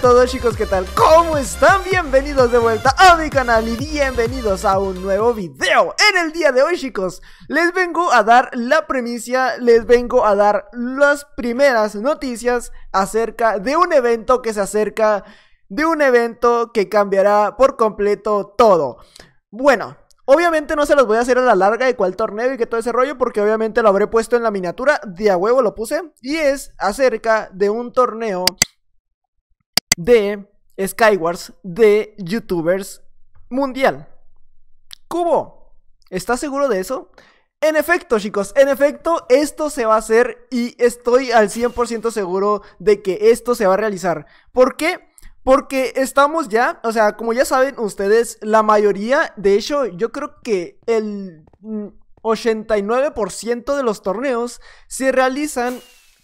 todos chicos, ¿qué tal? ¿Cómo están? Bienvenidos de vuelta a mi canal y bienvenidos a un nuevo video En el día de hoy chicos, les vengo a dar la premisa les vengo a dar las primeras noticias acerca de un evento que se acerca De un evento que cambiará por completo todo Bueno, Obviamente no se los voy a hacer a la larga de cuál torneo y que todo ese rollo, porque obviamente lo habré puesto en la miniatura, de a huevo lo puse, y es acerca de un torneo de Skywars de YouTubers mundial. Cubo, ¿estás seguro de eso? En efecto, chicos, en efecto, esto se va a hacer y estoy al 100% seguro de que esto se va a realizar. ¿Por qué? Porque estamos ya, o sea, como ya saben ustedes, la mayoría, de hecho, yo creo que el 89% de los torneos se realizan,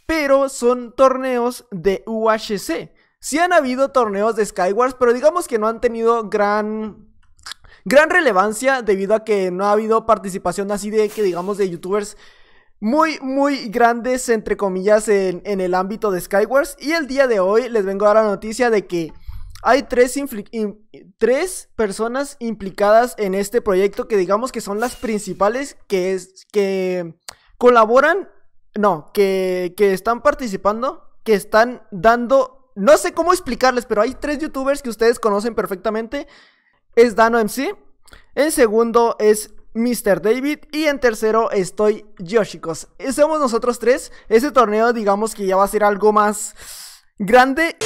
pero son torneos de UHC. Sí han habido torneos de Skywars, pero digamos que no han tenido gran gran relevancia debido a que no ha habido participación así de que digamos de youtubers muy, muy grandes, entre comillas, en, el ámbito de Skywars. Y el día de hoy les vengo a dar la noticia de que hay tres, tres personas implicadas en este proyecto que digamos que son las principales que, es, que colaboran, no, que, que están participando, que están dando no sé cómo explicarles, pero hay tres youtubers que ustedes conocen perfectamente. Es Dano MC, en segundo es Mr. David y en tercero estoy yo, chicos. Eh, somos nosotros tres. ese torneo digamos que ya va a ser algo más grande.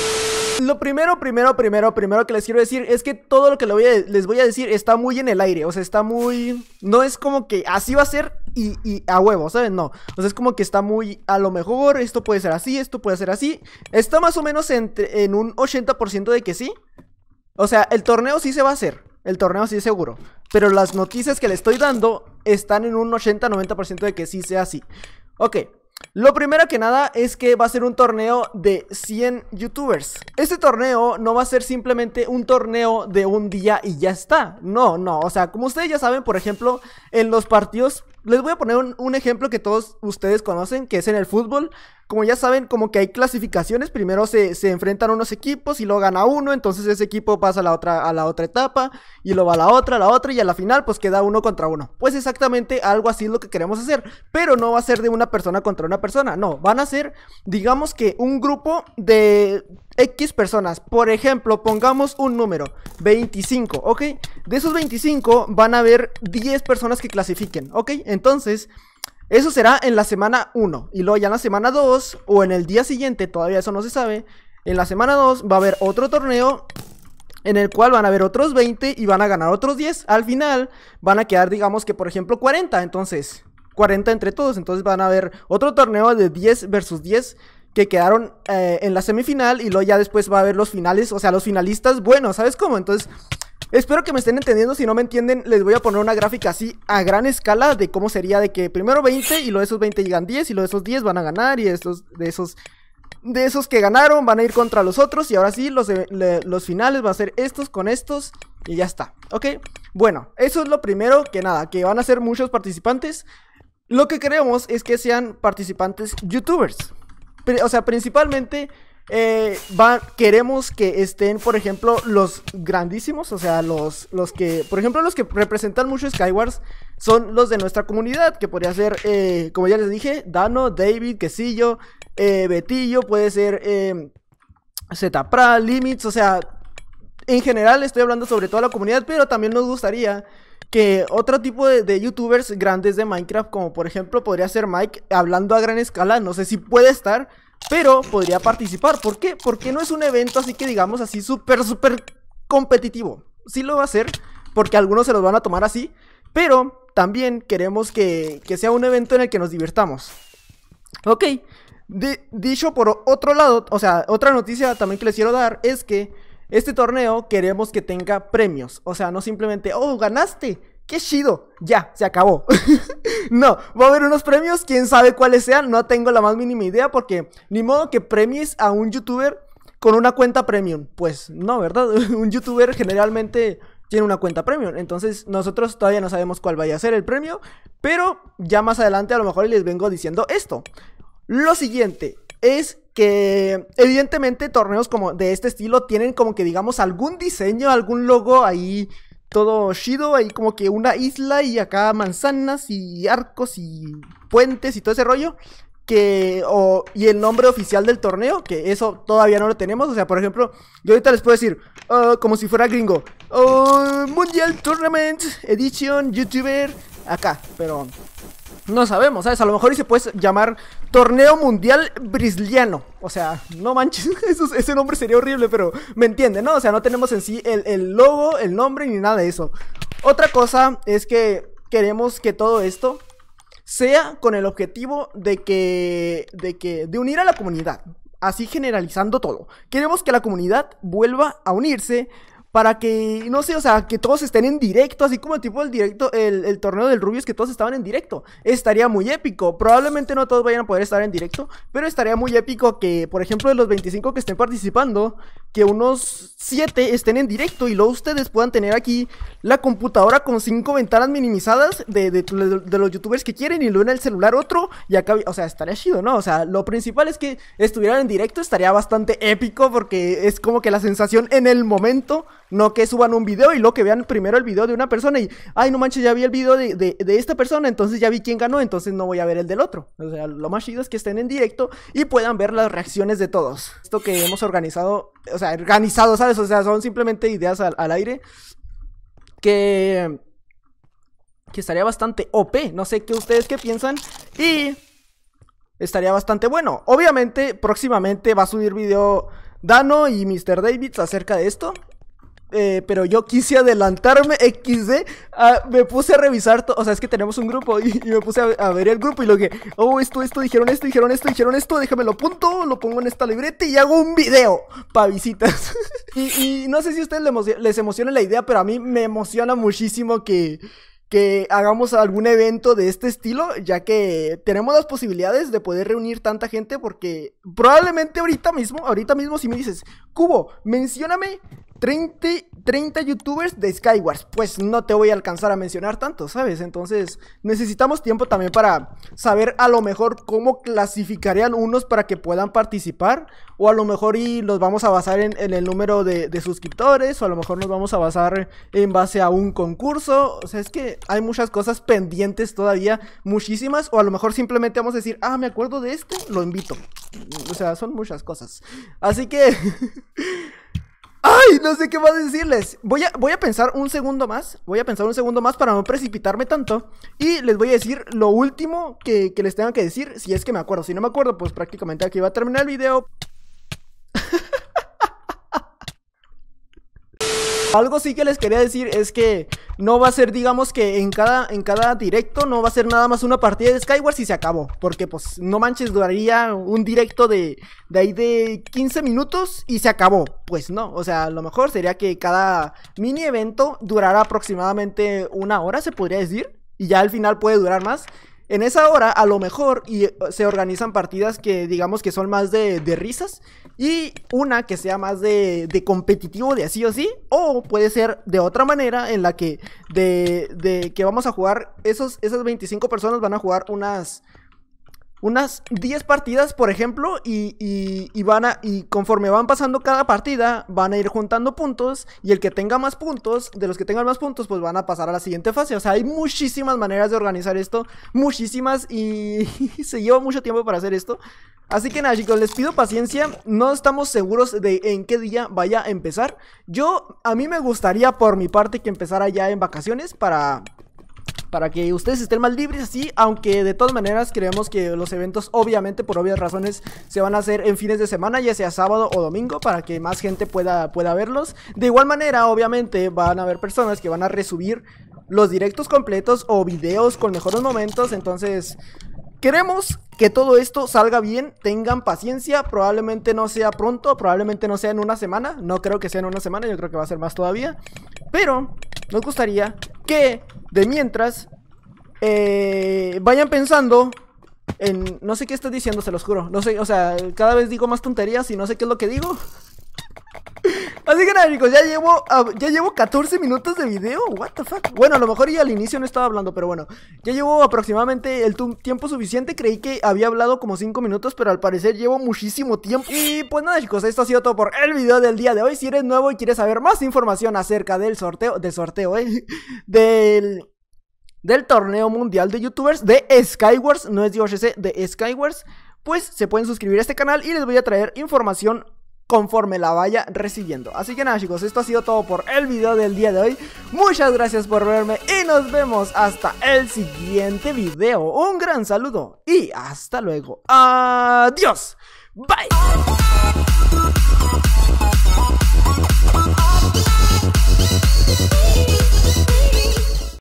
Lo primero, primero, primero, primero que les quiero decir es que todo lo que les voy a decir está muy en el aire. O sea, está muy... No es como que así va a ser y, a huevo, ¿saben? No. O sea, es como que está muy, a lo mejor, esto puede ser así, esto puede ser así. Está más o menos entre, en un 80% de que sí. O sea, el torneo sí se va a hacer. El torneo sí es seguro. Pero las noticias que le estoy dando están en un 80-90% de que sí sea así. Ok. Lo primero que nada es que va a ser un torneo de 100 youtubers. Este torneo no va a ser simplemente un torneo de un día y ya está. No, no. O sea, como ustedes ya saben, por ejemplo, en los partidos les voy a poner un, ejemplo que todos ustedes conocen, que es en el fútbol. Como ya saben, como que hay clasificaciones, primero se, enfrentan unos equipos y lo gana uno, entonces ese equipo pasa a la otra, a la otra etapa y lo va a la otra, a la otra y a la final pues queda uno contra uno. Pues exactamente algo así es lo que queremos hacer, pero no va a ser de una persona contra una persona, no, van a ser digamos que un grupo de X personas. Por ejemplo, pongamos un número, 25, ¿ok? De esos 25 van a haber 10 personas que clasifiquen, ¿ok? Entonces, eso será en la semana 1. Y luego ya en la semana 2 o en el día siguiente, todavía eso no se sabe. En la semana 2 va a haber otro torneo en el cual van a haber otros 20 y van a ganar otros 10. Al final van a quedar, digamos que por ejemplo, 40. Entonces, 40 entre todos. Entonces van a haber otro torneo de 10 versus 10 que quedaron eh, en la semifinal y luego ya después va a haber los finales, o sea, los finalistas buenos, ¿sabes cómo? Entonces Espero que me estén entendiendo, si no me entienden les voy a poner una gráfica así a gran escala de cómo sería de que primero 20 y lo de esos 20 llegan 10 y lo de esos 10 van a ganar y estos de esos de esos que ganaron van a ir contra los otros y ahora sí los, eh, los finales van a ser estos con estos y ya está, ¿ok? Bueno, eso es lo primero que nada, que van a ser muchos participantes. Lo que queremos es que sean participantes youtubers. O sea, principalmente eh, queremos que estén, por ejemplo, los grandísimos, o sea, los, los que, por ejemplo, los que representan mucho Skywars son los de nuestra comunidad, que podría ser, eh, como ya les dije, Dano, David, Quesillo, eh, Betillo, puede ser eh, Limits, o sea, en general estoy hablando sobre toda la comunidad, pero también nos gustaría que otro tipo de, youtubers grandes de Minecraft, como por ejemplo podría ser Mike, hablando a gran escala, no sé si puede estar, pero podría participar, ¿por qué? Porque no es un evento así que digamos así súper, súper competitivo. Sí lo va a hacer, porque algunos se los van a tomar así, pero también queremos que, sea un evento en el que nos divirtamos. Ok, dicho por otro lado, o sea, otra noticia también que les quiero dar es que este torneo queremos que tenga premios. O sea, no simplemente, oh, ganaste, qué chido, ya, se acabó. no, va a haber unos premios, quién sabe cuáles sean, no tengo la más mínima idea porque ni modo que premies a un youtuber con una cuenta premium. Pues no, ¿verdad? un youtuber generalmente tiene una cuenta premium. Entonces nosotros todavía no sabemos cuál vaya a ser el premio, pero ya más adelante a lo mejor les vengo diciendo esto. Lo siguiente es que evidentemente torneos como de este estilo tienen como que digamos algún diseño, algún logo ahí todo chido, hay como que una isla y acá manzanas y arcos y puentes y todo ese rollo. Que, o, y el nombre oficial del torneo, que eso todavía no lo tenemos. O sea, por ejemplo, yo ahorita les puedo decir, ah, como si fuera gringo, ah, Mundial Tournament Edition YouTuber acá, pero no sabemos, ¿sabes? A lo mejor y se puede llamar Torneo Mundial Brisliano. O sea, no manches, ese nombre sería horrible, pero me entienden, ¿no? O sea, no tenemos en sí el, el logo, el nombre ni nada de eso. Otra cosa es que queremos que todo esto sea con el objetivo de que de que de unir a la comunidad, así generalizando todo. Queremos que la comunidad vuelva a unirse para que, no sé, o sea, que todos estén en directo, así como tipo el directo, el, torneo del Rubius, que todos estaban en directo. Estaría muy épico. Probablemente no todos vayan a poder estar en directo, pero estaría muy épico que, por ejemplo, de los 25 que estén participando, que unos 7 estén en directo y luego ustedes puedan tener aquí la computadora con 5 ventanas minimizadas de, de, los youtubers que quieren y luego en el celular otro y acá, o sea, estaría chido, ¿no? O sea, lo principal es que estuvieran en directo, estaría bastante épico porque es como que la sensación en el momento no que suban un video y lo que vean primero el video de una persona y, ay, no manches, ya vi el video de, esta persona, entonces ya vi quién ganó, entonces no voy a ver el del otro. O sea, lo más chido es que estén en directo y puedan ver las reacciones de todos. Esto que hemos organizado, o sea, organizado, ¿sabes? O sea, son simplemente ideas al, aire que... Que estaría bastante OP, no sé qué ustedes qué piensan. Y estaría bastante bueno. Obviamente, próximamente va a subir video Dano y Mr. Davids acerca de esto. Eh, pero yo quise adelantarme XD, me puse a revisar, o sea, es que tenemos un grupo y, me puse a, ver el grupo y lo que, oh, esto, esto, dijeron esto, dijeron esto, dijeron esto, déjame lo lo pongo en esta libreta y hago un video para visitas. y, y, no sé si a ustedes les emociona la idea, pero a mí me emociona muchísimo que, que hagamos algún evento de este estilo, ya que tenemos las posibilidades de poder reunir tanta gente, porque probablemente ahorita mismo, ahorita mismo si me dices, Cubo, mencióname 30 30 youtubers de Skywars. Pues no te voy a alcanzar a mencionar tanto, ¿sabes? Entonces necesitamos tiempo también para saber a lo mejor cómo clasificarían unos para que puedan participar. O a lo mejor y los vamos a basar en, el número de, de, suscriptores. O a lo mejor nos vamos a basar en base a un concurso. O sea, es que hay muchas cosas pendientes todavía. Muchísimas. O a lo mejor simplemente vamos a decir, ah, me acuerdo de este, lo invito. O sea, son muchas cosas. Así que... ¡Ay! No sé qué más decirles. Voy a, voy a pensar un segundo más. Voy a pensar un segundo más para no precipitarme tanto. Y les voy a decir lo último que, que les tengo que decir, si es que me acuerdo. Si no me acuerdo, pues prácticamente aquí va a terminar el video. Algo sí que les quería decir es que no va a ser, digamos que en cada, en cada directo no va a ser nada más una partida de Skyward si se acabó. Porque pues no manches, duraría un directo de, de ahí de 15 minutos y se acabó. Pues no, o sea, lo mejor sería que cada mini evento durará aproximadamente una hora, se podría decir. Y ya al final puede durar más. En esa hora, a lo mejor, y eh, se organizan partidas que digamos que son más de, risas. Y una que sea más de, competitivo de así o sí. O puede ser de otra manera en la que de, de que vamos a jugar. Esos, esas 25 personas van a jugar unas unas 10 partidas, por ejemplo, y, y, van a, y conforme van pasando cada partida, van a ir juntando puntos, y el que tenga más puntos, de los que tengan más puntos, pues van a pasar a la siguiente fase. O sea, hay muchísimas maneras de organizar esto, muchísimas, y se lleva mucho tiempo para hacer esto. Así que nada, chicos, les pido paciencia, no estamos seguros de en qué día vaya a empezar. Yo, a mí me gustaría por mi parte que empezara ya en vacaciones para para que ustedes estén más libres sí. aunque de todas maneras creemos que los eventos obviamente por obvias razones se van a hacer en fines de semana, ya sea sábado o domingo, para que más gente pueda, pueda verlos. De igual manera, obviamente van a haber personas que van a resubir los directos completos o videos con mejores momentos, entonces Queremos que todo esto salga bien, tengan paciencia, probablemente no sea pronto, probablemente no sea en una semana, no creo que sea en una semana, yo creo que va a ser más todavía, pero nos gustaría que de mientras eh, vayan pensando en, no sé qué estás diciendo, se los juro, no sé, o sea, cada vez digo más tonterías y no sé qué es lo que digo. Así que nada, chicos, ya llevo, ah, ya llevo 14 minutos de video. What the fuck? Bueno, a lo mejor ya al inicio no estaba hablando, pero bueno. Ya llevo aproximadamente el tiempo suficiente. Creí que había hablado como 5 minutos, pero al parecer llevo muchísimo tiempo. Y pues nada, chicos, esto ha sido todo por el video del día de hoy. Si eres nuevo y quieres saber más información acerca del sorteo, de sorteo, ¿eh? Del del torneo mundial de youtubers de Skywars, no es Dios ese, de Skywars, pues se pueden suscribir a este canal y les voy a traer información conforme la vaya recibiendo. Así que nada chicos, esto ha sido todo por el video del día de hoy. Muchas gracias por verme y nos vemos hasta el siguiente video. Un gran saludo y hasta luego. Adiós. Bye.